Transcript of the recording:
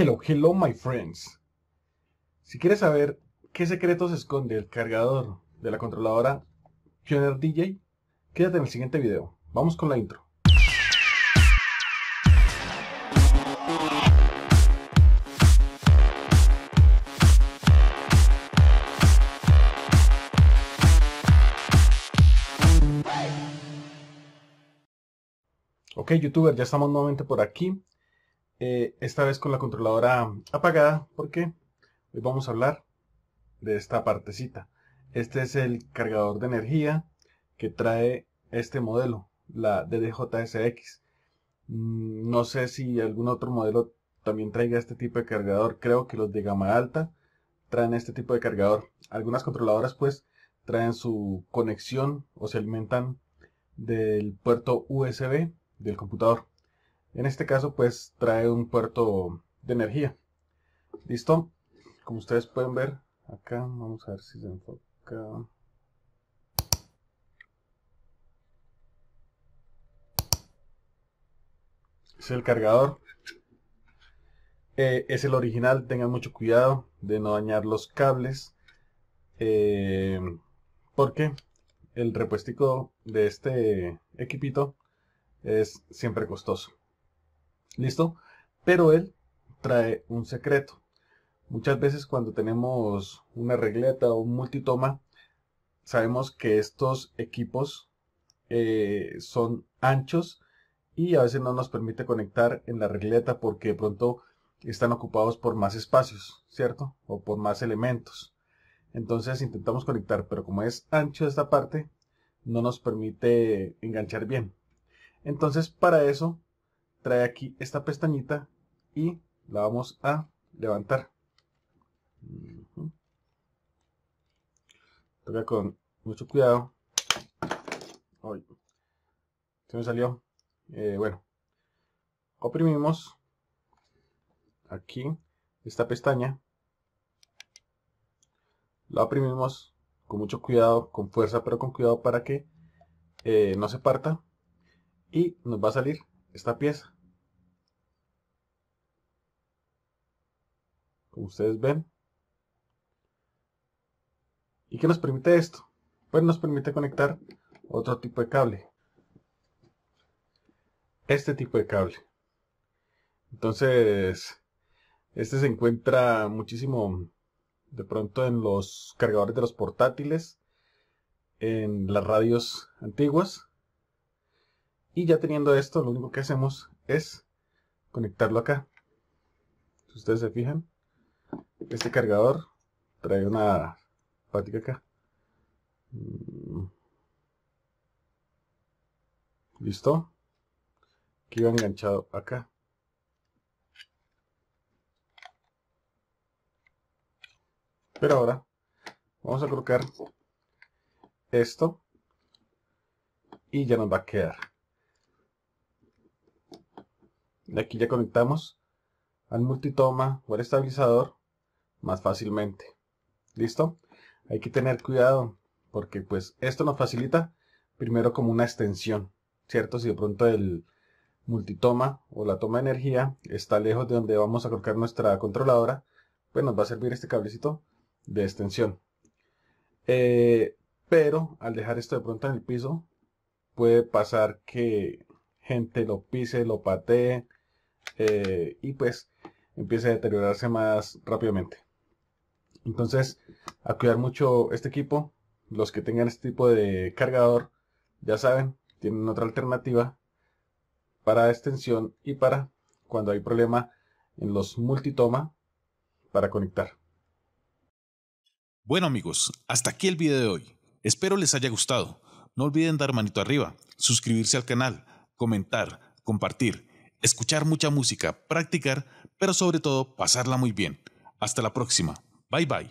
Hello, hello my friends. Si quieres saber qué secretos esconde el cargador de la controladora Pioneer DJ, quédate en el siguiente video. Vamos con la intro. Ok, youtuber, ya estamos nuevamente por aquí. Eh, esta vez con la controladora apagada porque hoy vamos a hablar de esta partecita. Este es el cargador de energía que trae este modelo, la DDJSX. Mm, no sé si algún otro modelo también traiga este tipo de cargador. Creo que los de gama alta traen este tipo de cargador. Algunas controladoras pues traen su conexión o se alimentan del puerto USB del computador. En este caso, pues trae un puerto de energía. ¿Listo? Como ustedes pueden ver, acá vamos a ver si se enfoca. Es el cargador. Eh, es el original, tengan mucho cuidado de no dañar los cables. Eh, porque el repuestico de este equipito es siempre costoso. ¿Listo? Pero él trae un secreto. Muchas veces cuando tenemos una regleta o un multitoma, sabemos que estos equipos eh, son anchos y a veces no nos permite conectar en la regleta porque de pronto están ocupados por más espacios, ¿cierto? O por más elementos. Entonces intentamos conectar, pero como es ancho esta parte, no nos permite enganchar bien. Entonces para eso trae aquí esta pestañita y la vamos a levantar. con mucho cuidado. se me salió. Eh, bueno, oprimimos aquí esta pestaña. La oprimimos con mucho cuidado, con fuerza, pero con cuidado para que eh, no se parta. Y nos va a salir esta pieza. ustedes ven. ¿Y qué nos permite esto? Pues nos permite conectar otro tipo de cable. Este tipo de cable. Entonces, este se encuentra muchísimo de pronto en los cargadores de los portátiles, en las radios antiguas. Y ya teniendo esto, lo único que hacemos es conectarlo acá. Si ustedes se fijan, este cargador trae una patica acá. Mm. ¿Listo? Que va enganchado acá. Pero ahora vamos a colocar esto y ya nos va a quedar. y aquí ya conectamos al multitoma o al estabilizador más fácilmente. ¿Listo? Hay que tener cuidado porque pues esto nos facilita primero como una extensión, ¿cierto? Si de pronto el multitoma o la toma de energía está lejos de donde vamos a colocar nuestra controladora, pues nos va a servir este cablecito de extensión. Eh, pero al dejar esto de pronto en el piso, puede pasar que gente lo pise, lo patee eh, y pues empiece a deteriorarse más rápidamente. Entonces, a cuidar mucho este equipo. Los que tengan este tipo de cargador, ya saben, tienen otra alternativa para extensión y para cuando hay problema en los multitoma para conectar. Bueno amigos, hasta aquí el video de hoy. Espero les haya gustado. No olviden dar manito arriba, suscribirse al canal, comentar, compartir, escuchar mucha música, practicar, pero sobre todo pasarla muy bien. Hasta la próxima. Bye bye.